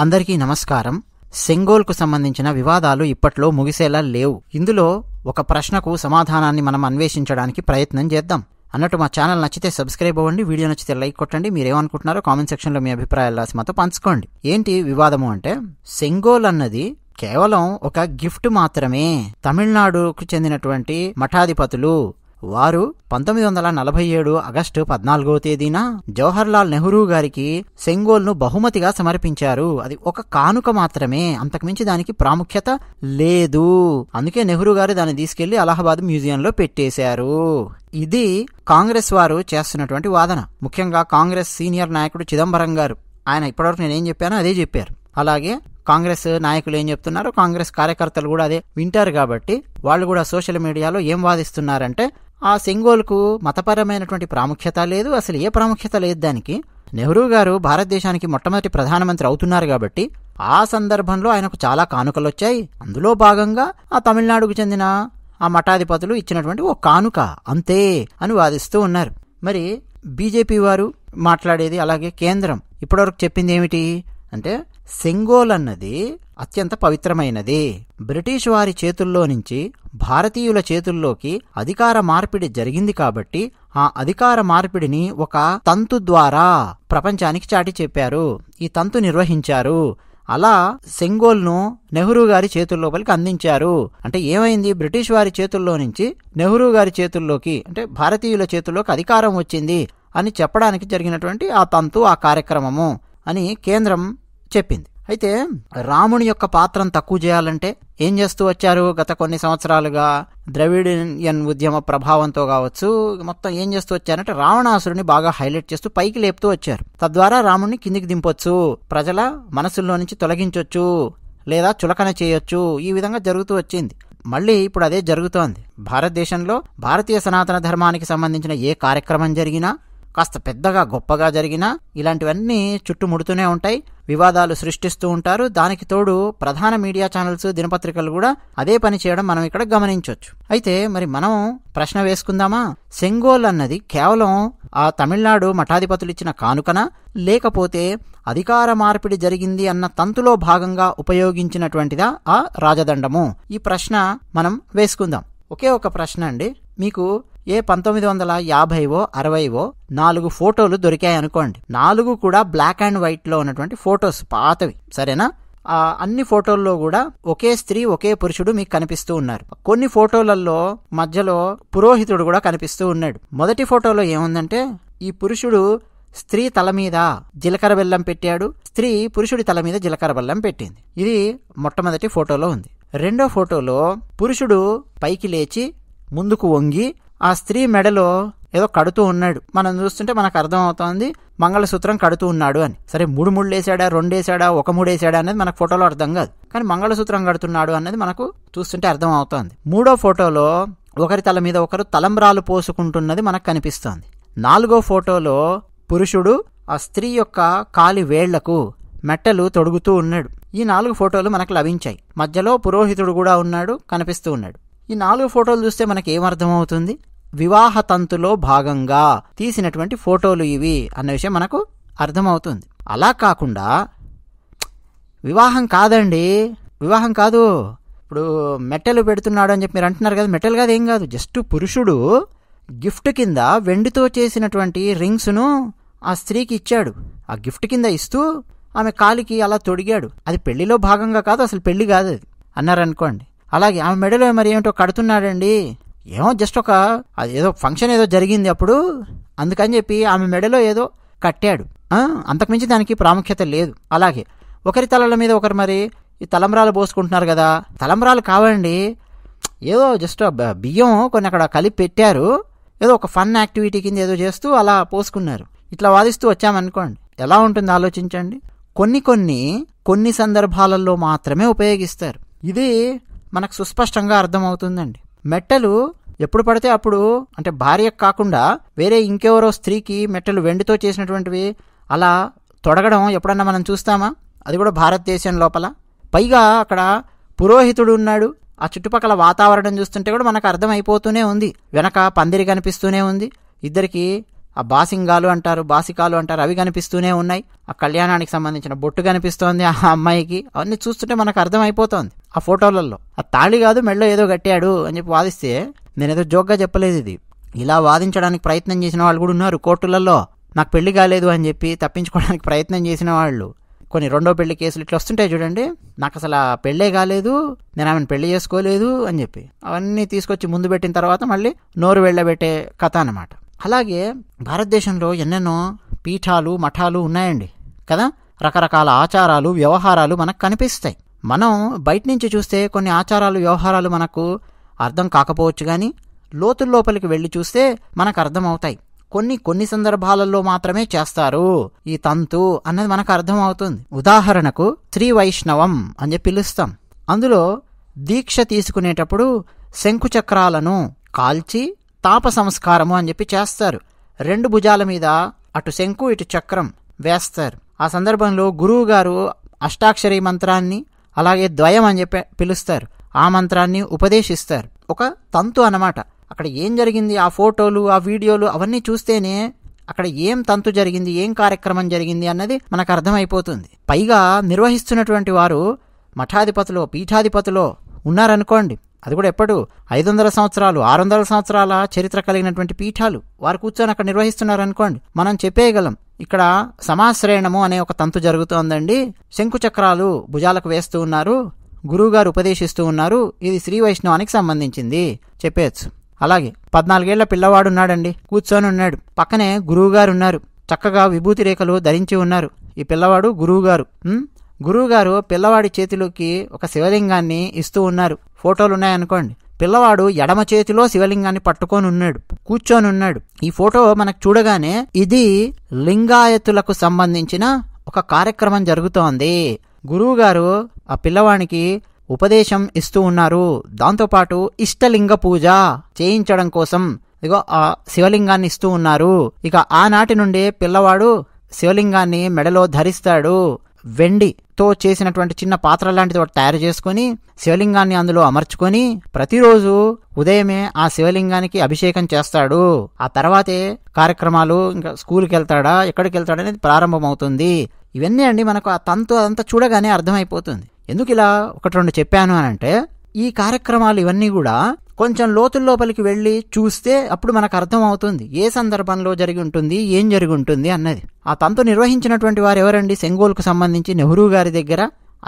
అందరికీ నమస్కారం సెంగోల్కు సంబంధించిన వివాదాలు ఇప్పట్లో ముగిసేలా లేవు ఇందులో ఒక ప్రశ్నకు సమాధానాన్ని మనం అన్వేషించడానికి ప్రయత్నం చేద్దాం అన్నట్టు మా ఛానల్ నచ్చితే సబ్స్క్రైబ్ అవ్వండి వీడియో నచ్చితే లైక్ కొట్టండి మీరేమనుకుంటున్నారో కామెంట్ సెక్షన్లో మీ అభిప్రాయాలు రాసి మాతో పంచుకోండి ఏంటి వివాదము అంటే సెంగోల్ అన్నది కేవలం ఒక గిఫ్ట్ మాత్రమే తమిళనాడుకు చెందినటువంటి మఠాధిపతులు వారు పంతొమ్మిది వందల నలభై ఏడు ఆగస్టు పద్నాలుగో తేదీన జవహర్లాల్ నెహ్రూ గారికి సెంగోల్ను బహుమతిగా సమర్పించారు అది ఒక కానుక మాత్రమే అంతకుమించి దానికి ప్రాముఖ్యత లేదు అందుకే నెహ్రూ గారు దాన్ని తీసుకెళ్లి అలహాబాద్ మ్యూజియంలో పెట్టేశారు ఇది కాంగ్రెస్ వారు చేస్తున్నటువంటి వాదన ముఖ్యంగా కాంగ్రెస్ సీనియర్ నాయకుడు చిదంబరం గారు ఆయన ఇప్పటివరకు నేనేం చెప్పానో అదే చెప్పారు అలాగే కాంగ్రెస్ నాయకులు ఏం చెప్తున్నారో కాంగ్రెస్ కార్యకర్తలు కూడా అదే వింటారు కాబట్టి వాళ్ళు కూడా సోషల్ మీడియాలో ఏం వాదిస్తున్నారంటే ఆ సింగోల్కు మతపరమైనటువంటి ప్రాముఖ్యత లేదు అసలు ఏ ప్రాముఖ్యత లేదు దానికి నెహ్రూ గారు భారతదేశానికి మొట్టమొదటి ప్రధానమంత్రి అవుతున్నారు కాబట్టి ఆ సందర్భంలో ఆయనకు చాలా కానుకలు వచ్చాయి అందులో భాగంగా ఆ తమిళనాడుకు చెందిన ఆ మఠాధిపతులు ఇచ్చినటువంటి ఓ కానుక అంతే అని వాదిస్తూ ఉన్నారు మరి బీజేపీ వారు మాట్లాడేది అలాగే కేంద్రం ఇప్పటివరకు చెప్పింది ఏమిటి అంటే సెంగోల్ అన్నది అత్యంత పవిత్రమైనది బ్రిటిష్ వారి చేతుల్లో నుంచి భారతీయుల చేతుల్లోకి అధికార మార్పిడి జరిగింది కాబట్టి ఆ అధికార మార్పిడిని ఒక తంతు ద్వారా ప్రపంచానికి చాటి చెప్పారు ఈ తంతు నిర్వహించారు అలా సెంగోల్ను నెహ్రూ గారి చేతుల్లోపలికి అందించారు అంటే ఏమైంది బ్రిటిష్ వారి చేతుల్లో నుంచి నెహ్రూ గారి చేతుల్లోకి అంటే భారతీయుల చేతుల్లోకి అధికారం వచ్చింది అని చెప్పడానికి జరిగినటువంటి ఆ తంతు ఆ కార్యక్రమము అని కేంద్రం చెప్పింది అయితే రాముని యొక్క పాత్రను తక్కువ చేయాలంటే ఏం చేస్తూ వచ్చారు గత కొన్ని సంవత్సరాలుగా ద్రవిడియన్ ఉద్యమ ప్రభావంతో కావచ్చు మొత్తం ఏం చేస్తూ వచ్చారంటే రావణాసురుని బాగా హైలైట్ చేస్తూ పైకి లేపుతూ వచ్చారు తద్వారా రాముణ్ణి కిందికి దింపొచ్చు ప్రజల మనసుల్లో నుంచి తొలగించవచ్చు లేదా చులకన చేయొచ్చు ఈ విధంగా జరుగుతూ వచ్చింది మళ్ళీ ఇప్పుడు అదే జరుగుతోంది భారతదేశంలో భారతీయ సనాతన ధర్మానికి సంబంధించిన ఏ కార్యక్రమం జరిగినా కాస్త పెద్దగా గొప్పగా జరిగినా ఇలాంటివన్నీ చుట్టుముడుతూనే ఉంటాయి వివాదాలు సృష్టిస్తూ ఉంటారు దానికి తోడు ప్రధాన మీడియా ఛానల్స్ దినపత్రికలు కూడా అదే పని చేయడం మనం ఇక్కడ గమనించవచ్చు అయితే మరి మనం ప్రశ్న వేసుకుందామా సెంగోల్ అన్నది కేవలం ఆ తమిళనాడు మఠాధిపతులు ఇచ్చిన కానుకన లేకపోతే అధికార మార్పిడి జరిగింది అన్న తంతులో భాగంగా ఉపయోగించినటువంటిదా ఆ రాజదండము ఈ ప్రశ్న మనం వేసుకుందాం ఒకే ఒక ప్రశ్న అండి మీకు ఏ పంతొమ్మిది వందల యాభైవో అరవైవో నాలుగు ఫోటోలు దొరికాయి అనుకోండి నాలుగు కూడా బ్లాక్ అండ్ వైట్లో ఉన్నటువంటి ఫోటోస్ పాతవి సరేనా ఆ అన్ని ఫోటోల్లో కూడా ఒకే స్త్రీ ఒకే పురుషుడు మీకు కనిపిస్తూ ఉన్నారు కొన్ని ఫోటోలలో మధ్యలో పురోహితుడు కూడా కనిపిస్తూ ఉన్నాడు మొదటి ఫోటోలో ఏముందంటే ఈ పురుషుడు స్త్రీ తల మీద జీలకర్ర బెల్లం పెట్టాడు స్త్రీ పురుషుడి తల మీద జీలకర్ర బెల్లం పెట్టింది ఇది మొట్టమొదటి ఫోటోలో ఉంది రెండో ఫోటోలో పురుషుడు పైకి లేచి ముందుకు వంగి ఆ స్త్రీ మెడలో ఏదో కడుతూ ఉన్నాడు మనం చూస్తుంటే మనకు అర్థం అవుతోంది మంగళసూత్రం కడుతూ ఉన్నాడు అని సరే మూడు మూడు వేసాడా రెండు వేసాడా ఒక మూడు వేసాడా అనేది మనకు ఫోటోలో అర్థం కాదు కానీ మంగళసూత్రం కడుతున్నాడు అనేది మనకు చూస్తుంటే అర్థం అవుతోంది మూడో ఫోటోలో ఒకరి తల మీద ఒకరు తలంబ్రాలు పోసుకుంటున్నది మనకు కనిపిస్తోంది నాలుగో ఫోటోలో పురుషుడు ఆ స్త్రీ యొక్క కాలి వేళ్లకు మెట్టలు తొడుగుతూ ఉన్నాడు ఈ నాలుగు ఫోటోలు మనకు లభించాయి మధ్యలో పురోహితుడు కూడా ఉన్నాడు కనిపిస్తూ ఉన్నాడు ఈ నాలుగు ఫోటోలు చూస్తే మనకి ఏమర్థమవుతుంది వివాహ తంతులో భాగంగా తీసినటువంటి ఫోటోలు ఇవి అన్న విషయం మనకు అర్థమవుతుంది అలా కాకుండా వివాహం కాదండి వివాహం కాదు ఇప్పుడు మెట్టెలు పెడుతున్నాడు అని చెప్పి మీరు అంటున్నారు కదా మెట్టెల్ కాదు ఏం కాదు జస్ట్ పురుషుడు గిఫ్ట్ కింద వెండితో చేసినటువంటి రింగ్స్ను ఆ స్త్రీకి ఇచ్చాడు ఆ గిఫ్ట్ కింద ఇస్తూ ఆమె కాలికి అలా తొడిగాడు అది పెళ్లిలో భాగంగా కాదు అసలు పెళ్లి కాదు అది అన్నారనుకోండి అలాగే ఆమె మెడలో మరి ఏమిటో కడుతున్నాడండి ఏమో జస్ట్ ఒక ఏదో ఫంక్షన్ ఏదో జరిగింది అప్పుడు అందుకని చెప్పి ఆమె మెడలో ఏదో కట్టాడు అంతకుమించి దానికి ప్రాముఖ్యత లేదు అలాగే ఒకరి తలల మీద ఒకరు మరి ఈ తలంబరాలు పోసుకుంటున్నారు కదా తలంబరాలు కావండి ఏదో జస్ట్ బియ్యం కొన్ని అక్కడ కలిపి పెట్టారు ఏదో ఒక ఫన్ యాక్టివిటీ కింద ఏదో చేస్తూ అలా పోసుకున్నారు ఇట్లా వాదిస్తూ వచ్చామనుకోండి ఎలా ఉంటుంది ఆలోచించండి కొన్ని కొన్ని కొన్ని సందర్భాలలో మాత్రమే ఉపయోగిస్తారు ఇది మనకు సుస్పష్టంగా అర్థమవుతుందండి మెట్టలు ఎప్పుడు పడితే అప్పుడు అంటే భార్య కాకుండా వేరే ఇంకెవరో స్త్రీకి మెట్టలు వెండితో చేసినటువంటివి అలా తొడగడం ఎప్పుడన్నా మనం చూస్తామా అది కూడా భారతదేశం లోపల పైగా అక్కడ పురోహితుడు ఉన్నాడు ఆ చుట్టుపక్కల వాతావరణం చూస్తుంటే కూడా మనకు అర్థమైపోతూనే ఉంది వెనక పందిరి కనిపిస్తూనే ఉంది ఇద్దరికి ఆ బాసింగాలు అంటారు బాసికాలు అంటారు అవి కనిపిస్తూనే ఉన్నాయి ఆ కళ్యాణానికి సంబంధించిన బొట్టు కనిపిస్తోంది ఆ అమ్మాయికి అవన్నీ చూస్తుంటే మనకు అర్థమైపోతుంది ఆ ఫోటోలలో ఆ తాళి కాదు మెళ్ళో ఏదో కట్టాడు అని చెప్పి వాదిస్తే నేనేదో జోక్గా చెప్పలేదు ఇది ఇలా వాదించడానికి ప్రయత్నం చేసిన వాళ్ళు కూడా ఉన్నారు కోర్టులలో నాకు పెళ్లి కాలేదు అని చెప్పి తప్పించుకోవడానికి ప్రయత్నం చేసిన వాళ్ళు కొన్ని రెండో పెళ్లి కేసులు ఇట్లా వస్తుంటాయి చూడండి నాకు అసలు ఆ పెళ్ళే కాలేదు నేను ఆమెను పెళ్లి చేసుకోలేదు అని చెప్పి అవన్నీ తీసుకొచ్చి ముందు పెట్టిన తర్వాత మళ్ళీ నోరు వెళ్ళబెట్టే కథ అనమాట అలాగే భారతదేశంలో ఎన్నెన్నో పీఠాలు మఠాలు ఉన్నాయండి కదా రకరకాల ఆచారాలు వ్యవహారాలు మనకు కనిపిస్తాయి మనం బయట నుంచి చూస్తే కొన్ని ఆచారాలు వ్యవహారాలు మనకు అర్థం కాకపోవచ్చు కానీ లోతుల్లోపలికి వెళ్ళి చూస్తే మనకు అర్థమవుతాయి కొన్ని కొన్ని సందర్భాలలో మాత్రమే చేస్తారు ఈ తంతు అన్నది మనకు అర్థమవుతుంది ఉదాహరణకు శ్రీ వైష్ణవం అని చెప్పి పిలుస్తాం అందులో దీక్ష తీసుకునేటప్పుడు శంకుచక్రాలను కాల్చి తాప సంస్కారము అని చెప్పి చేస్తారు రెండు భుజాల మీద అటు శంకు ఇటు చక్రం వేస్తారు ఆ సందర్భంలో గురువు గారు అష్టాక్షరి మంత్రాన్ని అలాగే ద్వయం అని చెప్పి పిలుస్తారు ఆ మంత్రాన్ని ఉపదేశిస్తారు ఒక తంతు అనమాట అక్కడ ఏం జరిగింది ఆ ఫోటోలు ఆ వీడియోలు అవన్నీ చూస్తేనే అక్కడ ఏం తంతు జరిగింది ఏం కార్యక్రమం జరిగింది అన్నది మనకు అర్థమైపోతుంది పైగా నిర్వహిస్తున్నటువంటి వారు మఠాధిపతులు పీఠాధిపతులు ఉన్నారనుకోండి అది కూడా ఎప్పుడు ఐదు వందల సంవత్సరాలు ఆరు వందల సంవత్సరాల చరిత్ర కలిగినటువంటి పీఠాలు వారు కూర్చొని అక్కడ నిర్వహిస్తున్నారు అనుకోండి మనం చెప్పేయగలం ఇక్కడ సమాశ్రయణము అనే ఒక తంతు జరుగుతోందండి శంకు చక్రాలు భుజాలకు వేస్తూ ఉన్నారు గురువుగారు ఉపదేశిస్తూ ఉన్నారు ఇది శ్రీ వైష్ణవానికి సంబంధించింది చెప్పేయచ్చు అలాగే పద్నాలుగేళ్ల పిల్లవాడు ఉన్నాడండి కూర్చొని ఉన్నాడు పక్కనే గురువుగారు ఉన్నారు చక్కగా విభూతి రేఖలు ధరించి ఉన్నారు ఈ పిల్లవాడు గురువుగారు గురువుగారు పిల్లవాడి చేతిలోకి ఒక శివలింగాన్ని ఇస్తూ ఉన్నారు ఫోటోలు ఉన్నాయనుకోండి పిల్లవాడు ఎడమ చేతిలో శివలింగాన్ని పట్టుకొని ఉన్నాడు కూర్చొని ఉన్నాడు ఈ ఫోటో మనకు చూడగానే ఇది లింగాయతులకు సంబంధించిన ఒక కార్యక్రమం జరుగుతోంది గురువుగారు ఆ పిల్లవానికి ఉపదేశం ఇస్తూ ఉన్నారు దాంతోపాటు ఇష్టలింగ పూజ చేయించడం కోసం ఇగో ఆ శివలింగాన్ని ఇస్తూ ఉన్నారు ఇక ఆనాటి నుండి పిల్లవాడు శివలింగాన్ని మెడలో ధరిస్తాడు వెండితో చేసినటువంటి చిన్న పాత్ర లాంటిది ఒకటి తయారు చేసుకొని శివలింగాన్ని అందులో అమర్చుకొని ప్రతిరోజు ఉదయమే ఆ శివలింగానికి అభిషేకం చేస్తాడు ఆ తర్వాతే కార్యక్రమాలు ఇంకా స్కూల్కి వెళ్తాడా ఎక్కడికి వెళ్తాడా అనేది ప్రారంభమవుతుంది ఇవన్నీ అండి మనకు ఆ తంతు అదంతా చూడగానే అర్థమైపోతుంది ఎందుకు ఇలా ఒకటి రెండు చెప్పాను అని అంటే ఈ కార్యక్రమాలు ఇవన్నీ కూడా కొంచెం లోతుల్లోపలికి వెళ్ళి చూస్తే అప్పుడు మనకు అర్థమవుతుంది ఏ సందర్భంలో జరిగి ఉంటుంది ఏం జరిగి ఉంటుంది అన్నది ఆ తంతు నిర్వహించినటువంటి వారు ఎవరండి సెంగోల్కు సంబంధించి నెహ్రూ గారి దగ్గర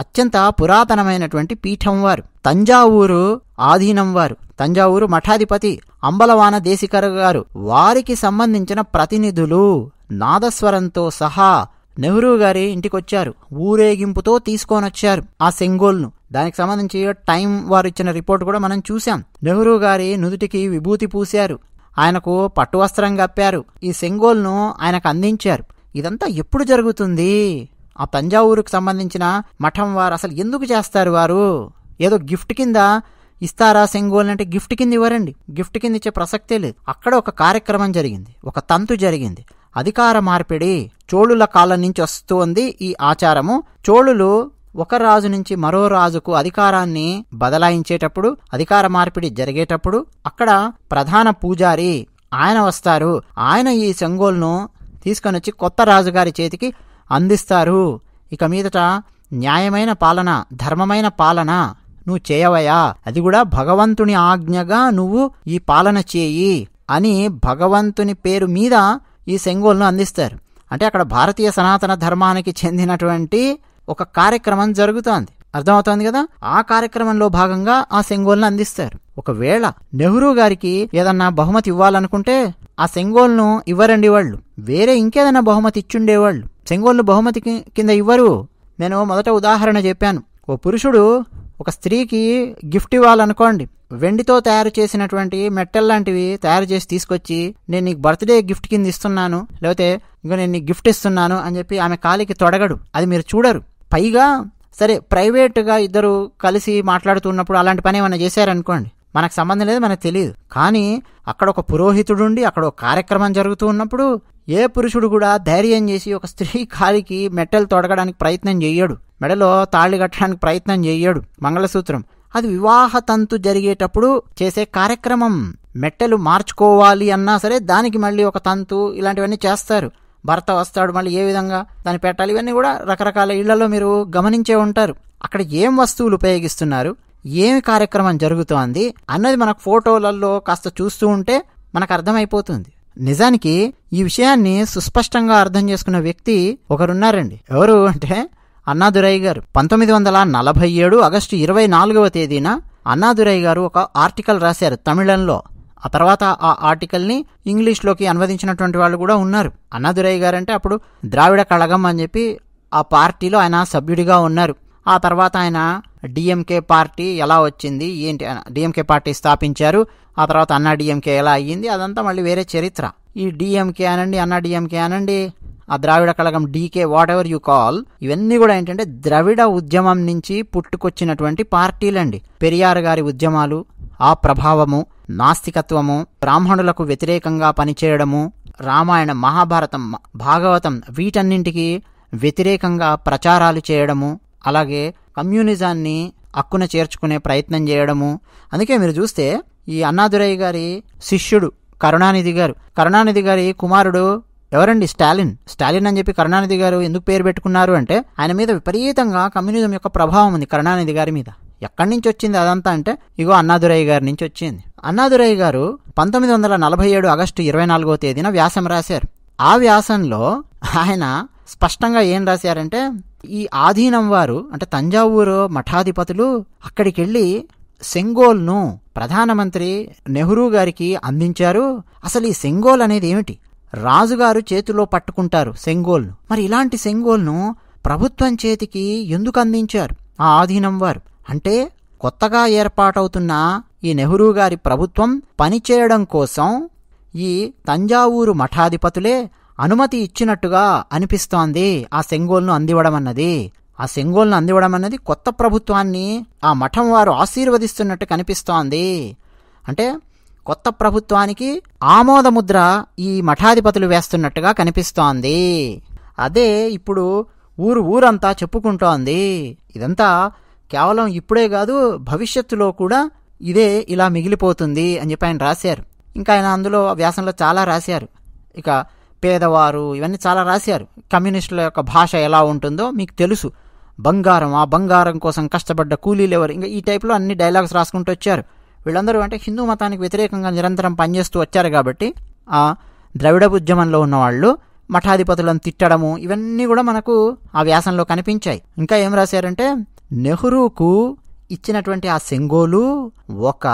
అత్యంత పురాతనమైనటువంటి పీఠం వారు తంజావూరు ఆధీనం వారు తంజావూరు మఠాధిపతి అంబలవాన దేశికర్ గారు వారికి సంబంధించిన ప్రతినిధులు నాదస్వరంతో సహా నెహ్రూ గారి ఇంటికి వచ్చారు ఊరేగింపుతో తీసుకొనొచ్చారు ఆ సెంగోల్ను దానికి సంబంధించి టైం వారు ఇచ్చిన రిపోర్ట్ కూడా మనం చూసాం నెహ్రూ గారి నుదుటికి విభూతి పూశారు ఆయనకు పట్టు వస్త్రం కప్పారు ఈ సెంగోల్ను ఆయనకు అందించారు ఇదంతా ఎప్పుడు జరుగుతుంది ఆ తంజావూరుకు సంబంధించిన మఠం వారు అసలు ఎందుకు చేస్తారు వారు ఏదో గిఫ్ట్ కింద ఇస్తారా సెంగోల్ అంటే గిఫ్ట్ కింద ఇవ్వరండి గిఫ్ట్ కింద ఇచ్చే ప్రసక్తే లేదు అక్కడ ఒక కార్యక్రమం జరిగింది ఒక తంతు జరిగింది అధికార మార్పిడి చోళుల కాలం నుంచి వస్తూ ఉంది ఈ ఆచారము చోళులు ఒక రాజు నుంచి మరో రాజుకు అధికారాన్ని బదలాయించేటప్పుడు అధికార మార్పిడి జరిగేటప్పుడు అక్కడ ప్రధాన పూజారి ఆయన వస్తారు ఆయన ఈ సంగోల్ను తీసుకొని వచ్చి కొత్త రాజుగారి చేతికి అందిస్తారు ఇక మీదట న్యాయమైన పాలన ధర్మమైన పాలన నువ్వు చేయవయా అది కూడా భగవంతుని ఆజ్ఞగా నువ్వు ఈ పాలన చేయి అని భగవంతుని పేరు మీద ఈ సెంగోల్ను అందిస్తారు అంటే అక్కడ భారతీయ సనాతన ధర్మానికి చెందినటువంటి ఒక కార్యక్రమం జరుగుతోంది అర్థమవుతోంది కదా ఆ కార్యక్రమంలో భాగంగా ఆ సెంగోల్ను అందిస్తారు ఒకవేళ నెహ్రూ గారికి ఏదన్నా బహుమతి ఇవ్వాలనుకుంటే ఆ సెంగోల్ను ఇవ్వరండి వాళ్ళు వేరే ఇంకేదైనా బహుమతి ఇచ్చుండేవాళ్ళు సెంగోల్ను బహుమతి కింద ఇవ్వరు నేను మొదట ఉదాహరణ చెప్పాను ఓ పురుషుడు ఒక స్త్రీకి గిఫ్ట్ ఇవ్వాలనుకోండి వెండితో తయారు చేసినటువంటి మెట్టల్ లాంటివి తయారు చేసి తీసుకొచ్చి నేను నీకు బర్త్డే గిఫ్ట్ కింద ఇస్తున్నాను లేకపోతే ఇంకా నేను నీకు గిఫ్ట్ ఇస్తున్నాను అని చెప్పి ఆమె కాలికి తొడగడు అది మీరు చూడరు పైగా సరే ప్రైవేట్గా ఇద్దరు కలిసి మాట్లాడుతున్నప్పుడు అలాంటి పని ఏమైనా చేశారనుకోండి మనకు సంబంధం లేదు మనకు తెలియదు కానీ అక్కడ ఒక పురోహితుడుండి అక్కడ ఒక కార్యక్రమం జరుగుతూ ఉన్నప్పుడు ఏ పురుషుడు కూడా ధైర్యం చేసి ఒక స్త్రీ కాలికి మెట్టలు తొడగడానికి ప్రయత్నం చేయడు మెడలో తాళి కట్టడానికి ప్రయత్నం చేయడు మంగళసూత్రం అది వివాహ తంతు జరిగేటప్పుడు చేసే కార్యక్రమం మెట్టెలు మార్చుకోవాలి అన్నా సరే దానికి మళ్ళీ ఒక తంతు ఇలాంటివన్నీ చేస్తారు భర్త వస్తాడు మళ్ళీ ఏ విధంగా దాన్ని పెట్టాలి ఇవన్నీ కూడా రకరకాల ఇళ్లలో మీరు గమనించే ఉంటారు అక్కడ ఏం వస్తువులు ఉపయోగిస్తున్నారు ఏమి కార్యక్రమం జరుగుతోంది అన్నది మనకు ఫోటోలలో కాస్త చూస్తూ ఉంటే మనకు అర్థమైపోతుంది నిజానికి ఈ విషయాన్ని సుస్పష్టంగా అర్థం చేసుకున్న వ్యక్తి ఒకరున్నారండి ఎవరు అంటే అన్నాదురై గారు పంతొమ్మిది వందల నలభై ఏడు ఆగస్టు ఇరవై నాలుగవ తేదీన అన్నాదురై గారు ఒక ఆర్టికల్ రాశారు తమిళంలో ఆ తర్వాత ఆ ఆర్టికల్ని ఇంగ్లీష్లోకి అనువదించినటువంటి వాళ్ళు కూడా ఉన్నారు అన్నాదురై గారు అంటే అప్పుడు ద్రావిడ కళగం అని చెప్పి ఆ పార్టీలో ఆయన సభ్యుడిగా ఉన్నారు ఆ తర్వాత ఆయన డిఎంకే పార్టీ ఎలా వచ్చింది ఏంటి డిఎంకే పార్టీ స్థాపించారు ఆ తర్వాత అన్నా డిఎంకే ఎలా అయ్యింది అదంతా మళ్ళీ వేరే చరిత్ర ఈ డిఎంకే అనండి అన్నా డిఎంకే అనండి ఆ Dravida Kazhagam DK whatever you call ఇవన్నీ కూడా ఏంటంటే ద్రవిడ ఉద్యమం నుంచి పుట్టుకొచ్చినటువంటి పార్టీలండి పెరియార్ గారి ఉద్యమాలు ఆ ప్రభావము నాస్తికత్వము బ్రాహ్మణులకు వ్యతిరేకంగా పనిచేయడము రామాయణ మహాభారతం భాగవతం వీటన్నింటికి వ్యతిరేకంగా ప్రచారాలు చేయడము అలాగే కమ్యూనిజాన్ని అక్కున చేర్చుకునే ప్రయత్నం చేయడము అందుకే మీరు చూస్తే ఈ అన్నాదురయ్య గారి శిష్యుడు కరుణానిధి గారు కరుణానిధి గారి కుమారుడు ఎవరండి స్టాలిన్ స్టాలిన్ అని చెప్పి కరుణానిధి గారు ఎందుకు పేరు పెట్టుకున్నారు అంటే ఆయన మీద విపరీతంగా కమ్యూనిజం యొక్క ప్రభావం ఉంది కరుణానిధి గారి మీద ఎక్కడి నుంచి వచ్చింది అదంతా అంటే ఇగో అన్నాదురయ్య గారి నుంచి వచ్చింది అన్నాదురయ్య గారు పంతొమ్మిది వందల నలభై ఏడు ఆగస్టు ఇరవై నాలుగో తేదీన వ్యాసం రాశారు ఆ వ్యాసంలో ఆయన స్పష్టంగా ఏం రాశారంటే ఈ ఆధీనం వారు అంటే తంజావూరు మఠాధిపతులు అక్కడికి వెళ్ళి సెంగోల్ను ప్రధానమంత్రి నెహ్రూ గారికి అందించారు అసలు ఈ సెంగోల్ అనేది ఏమిటి రాజుగారు చేతిలో పట్టుకుంటారు సెంగోల్ను మరి ఇలాంటి సెంగోల్ను ప్రభుత్వం చేతికి ఎందుకు అందించారు ఆ ఆధీనం వారు అంటే కొత్తగా ఏర్పాటవుతున్న ఈ నెహ్రూ గారి ప్రభుత్వం పనిచేయడం కోసం ఈ తంజావూరు మఠాధిపతులే అనుమతి ఇచ్చినట్టుగా అనిపిస్తోంది ఆ సెంగోల్ను అందివ్వడం అన్నది ఆ సెంగోల్ను అందివ్వడం అన్నది కొత్త ప్రభుత్వాన్ని ఆ మఠం వారు ఆశీర్వదిస్తున్నట్టు కనిపిస్తోంది అంటే కొత్త ప్రభుత్వానికి ఆమోదముద్ర ఈ మఠాధిపతులు వేస్తున్నట్టుగా కనిపిస్తోంది అదే ఇప్పుడు ఊరు ఊరంతా చెప్పుకుంటోంది ఇదంతా కేవలం ఇప్పుడే కాదు భవిష్యత్తులో కూడా ఇదే ఇలా మిగిలిపోతుంది అని చెప్పి ఆయన రాశారు ఇంకా ఆయన అందులో వ్యాసంలో చాలా రాశారు ఇక పేదవారు ఇవన్నీ చాలా రాశారు కమ్యూనిస్టుల యొక్క భాష ఎలా ఉంటుందో మీకు తెలుసు బంగారం ఆ బంగారం కోసం కష్టపడ్డ కూలీలు ఎవరు ఇంకా ఈ టైప్లో అన్ని డైలాగ్స్ రాసుకుంటూ వచ్చారు వీళ్ళందరూ అంటే హిందూ మతానికి వ్యతిరేకంగా నిరంతరం పనిచేస్తూ వచ్చారు కాబట్టి ఆ ద్రవిడ ఉద్యమంలో ఉన్నవాళ్ళు మఠాధిపతులను తిట్టడము ఇవన్నీ కూడా మనకు ఆ వ్యాసంలో కనిపించాయి ఇంకా ఏం రాశారంటే నెహ్రూకు ఇచ్చినటువంటి ఆ సెంగోలు ఒక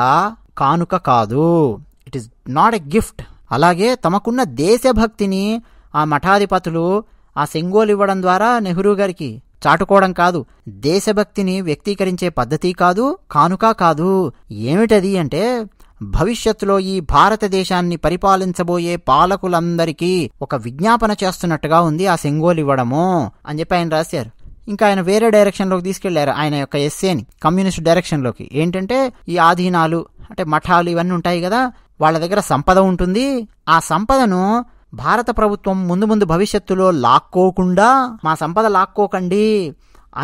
కానుక కాదు it is not a gift అలాగే తమకున్న దేశభక్తిని ఆ మఠాధిపతులు ఆ సెంగోలు ఇవ్వడం ద్వారా నెహ్రూ గారికి చాటుకోవడం కాదు దేశభక్తిని వ్యక్తీకరించే పద్ధతి కాదు కానుక కాదు ఏమిటది అంటే భవిష్యత్తులో ఈ భారతదేశాన్ని పరిపాలించబోయే పాలకులందరికీ ఒక విజ్ఞాపన చేస్తున్నట్టుగా ఉంది ఆ సింగోలు ఇవ్వడము అని చెప్పి ఆయన రాశారు ఇంకా ఆయన వేరే డైరెక్షన్లోకి తీసుకెళ్లారు ఆయన యొక్క ఎస్సేని కమ్యూనిస్ట్ డైరెక్షన్లోకి ఏంటంటే ఈ ఆధీనాలు అంటే మఠాలు ఇవన్నీ ఉంటాయి కదా వాళ్ళ దగ్గర సంపద ఉంటుంది ఆ సంపదను భారత ప్రభుత్వం ముందు ముందు భవిష్యత్తులో లాక్కోకుండా మా సంపద లాక్కోకండి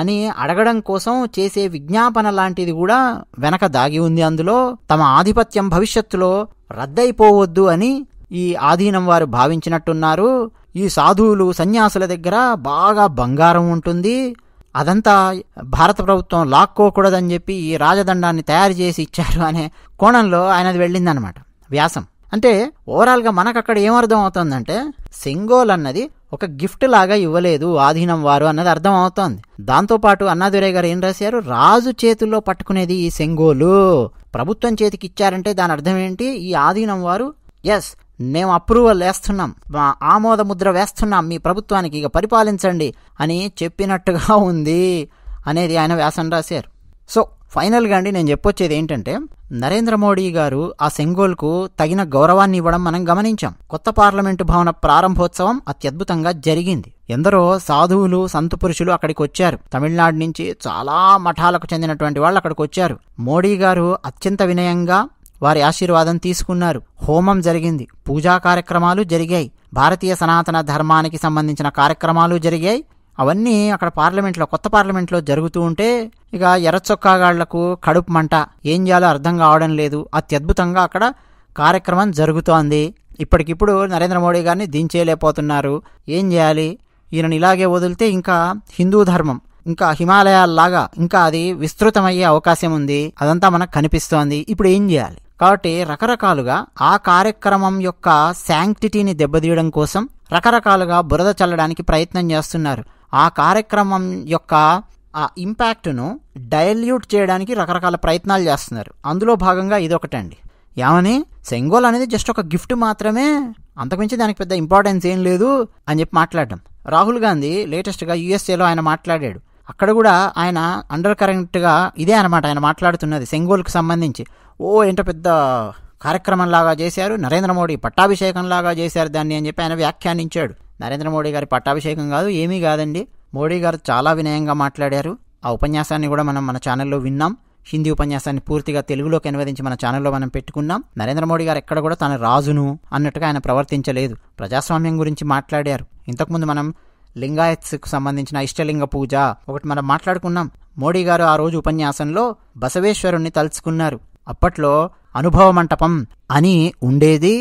అని అడగడం కోసం చేసే విజ్ఞాపన లాంటిది కూడా వెనక దాగి ఉంది అందులో తమ ఆధిపత్యం భవిష్యత్తులో రద్దయిపోవద్దు అని ఈ ఆధీనం వారు భావించినట్టున్నారు ఈ సాధువులు సన్యాసుల దగ్గర బాగా బంగారం ఉంటుంది అదంతా భారత ప్రభుత్వం లాక్కోకూడదని చెప్పి ఈ రాజదండాన్ని తయారు చేసి ఇచ్చారు అనే కోణంలో ఆయనది వెళ్ళిందనమాట వ్యాసం అంటే ఓవరాల్గా మనకు అక్కడ ఏమర్థం అవుతుందంటే సింగోల్ అన్నది ఒక గిఫ్ట్ లాగా ఇవ్వలేదు ఆధీనం వారు అన్నది అర్థం అవుతోంది దాంతోపాటు అన్నాదురై గారు ఏం రాశారు రాజు చేతుల్లో పట్టుకునేది ఈ సెంగోలు ప్రభుత్వం చేతికి ఇచ్చారంటే దాని అర్థం ఏంటి ఈ ఆధీనం వారు ఎస్ మేము అప్రూవల్ వేస్తున్నాం మా ఆమోద ముద్ర వేస్తున్నాం మీ ప్రభుత్వానికి ఇక పరిపాలించండి అని చెప్పినట్టుగా ఉంది అనేది ఆయన వ్యాసం రాశారు సో ఫైనల్గా అండి నేను చెప్పొచ్చేది ఏంటంటే నరేంద్ర మోడీ గారు ఆ సెంగోల్కు తగిన గౌరవాన్ని ఇవ్వడం మనం గమనించాం కొత్త పార్లమెంటు భవన ప్రారంభోత్సవం అత్యద్భుతంగా జరిగింది ఎందరో సాధువులు సంత పురుషులు అక్కడికి వచ్చారు తమిళనాడు నుంచి చాలా మఠాలకు చెందినటువంటి వాళ్ళు అక్కడికి వచ్చారు మోడీ గారు అత్యంత వినయంగా వారి ఆశీర్వాదం తీసుకున్నారు హోమం జరిగింది పూజా కార్యక్రమాలు జరిగాయి భారతీయ సనాతన ధర్మానికి సంబంధించిన కార్యక్రమాలు జరిగాయి అవన్నీ అక్కడ పార్లమెంట్లో కొత్త పార్లమెంట్లో జరుగుతూ ఉంటే ఇక ఎర్రచొక్కాగాళ్లకు కడుపు మంట ఏం చేయాలో అర్థం కావడం లేదు అత్యద్భుతంగా అక్కడ కార్యక్రమం జరుగుతోంది ఇప్పటికిప్పుడు నరేంద్ర మోడీ గారిని దించేయలేకపోతున్నారు ఏం చేయాలి ఈయనని ఇలాగే వదిలితే ఇంకా హిందూ ధర్మం ఇంకా హిమాలయాల్లాగా ఇంకా అది విస్తృతమయ్యే అవకాశం ఉంది అదంతా మనకు కనిపిస్తోంది ఇప్పుడు ఏం చేయాలి కాబట్టి రకరకాలుగా ఆ కార్యక్రమం యొక్క శాంక్టిటీని దెబ్బతీయడం కోసం రకరకాలుగా బురద చల్లడానికి ప్రయత్నం చేస్తున్నారు ఆ కార్యక్రమం యొక్క ఆ ఇంపాక్ట్ను డైల్యూట్ చేయడానికి రకరకాల ప్రయత్నాలు చేస్తున్నారు అందులో భాగంగా ఇది ఒకటండి ఏమని సెంగోల్ అనేది జస్ట్ ఒక గిఫ్ట్ మాత్రమే అంతకుమించి దానికి పెద్ద ఇంపార్టెన్స్ ఏం లేదు అని చెప్పి మాట్లాడడం రాహుల్ గాంధీ లేటెస్ట్గా యూఎస్ఏలో ఆయన మాట్లాడాడు అక్కడ కూడా ఆయన అండర్ కరెంట్గా ఇదే అనమాట ఆయన మాట్లాడుతున్నది సెంగోల్కి సంబంధించి ఓ ఏంటో పెద్ద కార్యక్రమంలాగా చేశారు నరేంద్ర మోడీ పట్టాభిషేకంలాగా చేశారు దాన్ని అని చెప్పి ఆయన వ్యాఖ్యానించాడు నరేంద్ర మోడీ గారి పట్టాభిషేకం కాదు ఏమీ కాదండి మోడీ గారు చాలా వినయంగా మాట్లాడారు ఆ ఉపన్యాసాన్ని కూడా మనం మన ఛానల్లో విన్నాం హిందీ ఉపన్యాసాన్ని పూర్తిగా తెలుగులోకి అనువదించి మన ఛానల్లో మనం పెట్టుకున్నాం నరేంద్ర మోడీ గారు ఎక్కడ కూడా తన రాజును అన్నట్టుగా ఆయన ప్రవర్తించలేదు ప్రజాస్వామ్యం గురించి మాట్లాడారు ఇంతకుముందు మనం లింగాయత్స్కు సంబంధించిన ఇష్టలింగ పూజ ఒకటి మనం మాట్లాడుకున్నాం మోడీ గారు ఆ రోజు ఉపన్యాసంలో బసవేశ్వరుణ్ణి తలుచుకున్నారు అప్పట్లో అనుభవ మంటపం అని ఉండేది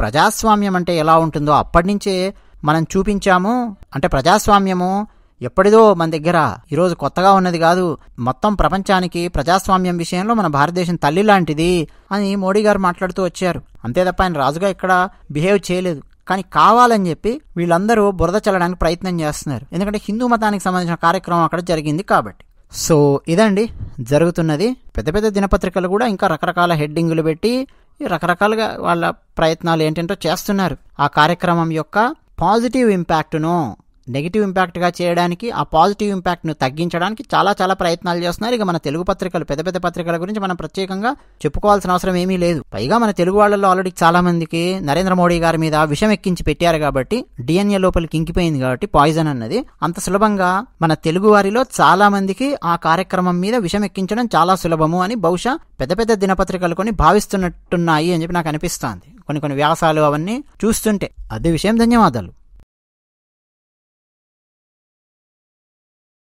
ప్రజాస్వామ్యం అంటే ఎలా ఉంటుందో అప్పటి నుంచే మనం చూపించాము అంటే ప్రజాస్వామ్యము ఎప్పటిదో మన దగ్గర ఈరోజు కొత్తగా ఉన్నది కాదు మొత్తం ప్రపంచానికి ప్రజాస్వామ్యం విషయంలో మన భారతదేశం తల్లి లాంటిది అని మోడీ గారు మాట్లాడుతూ వచ్చారు అంతే తప్ప ఆయన రాజుగా ఇక్కడ బిహేవ్ చేయలేదు కానీ కావాలని చెప్పి వీళ్ళందరూ బురద చల్లడానికి ప్రయత్నం చేస్తున్నారు ఎందుకంటే హిందూ మతానికి సంబంధించిన కార్యక్రమం అక్కడ జరిగింది కాబట్టి సో ఇదండి జరుగుతున్నది పెద్ద పెద్ద దినపత్రికలు కూడా ఇంకా రకరకాల హెడ్డింగులు పెట్టి రకరకాలుగా వాళ్ళ ప్రయత్నాలు ఏంటంటో చేస్తున్నారు ఆ కార్యక్రమం యొక్క పాజిటివ్ ఇంపాక్ట్ను నెగిటివ్ ఇంపాక్ట్గా చేయడానికి ఆ పాజిటివ్ ఇంపాక్ట్ను తగ్గించడానికి చాలా చాలా ప్రయత్నాలు చేస్తున్నారు ఇక మన తెలుగు పత్రికలు పెద్ద పెద్ద పత్రికల గురించి మనం ప్రత్యేకంగా చెప్పుకోవాల్సిన అవసరం ఏమీ లేదు పైగా మన తెలుగు వాళ్ళలో ఆల్రెడీ చాలా మందికి నరేంద్ర మోడీ గారి మీద విషం ఎక్కించి పెట్టారు కాబట్టి డిఎన్ఏ లోపలికి ఇంకిపోయింది కాబట్టి పాయిజన్ అన్నది అంత సులభంగా మన తెలుగు వారిలో చాలా మందికి ఆ కార్యక్రమం మీద విషం ఎక్కించడం చాలా సులభము అని బహుశా పెద్ద పెద్ద దినపత్రికలు కొని భావిస్తున్నట్టున్నాయి అని చెప్పి నాకు అనిపిస్తోంది కొన్ని కొన్ని వ్యాసాలు అవన్నీ చూస్తుంటే అదే విషయం ధన్యవాదాలు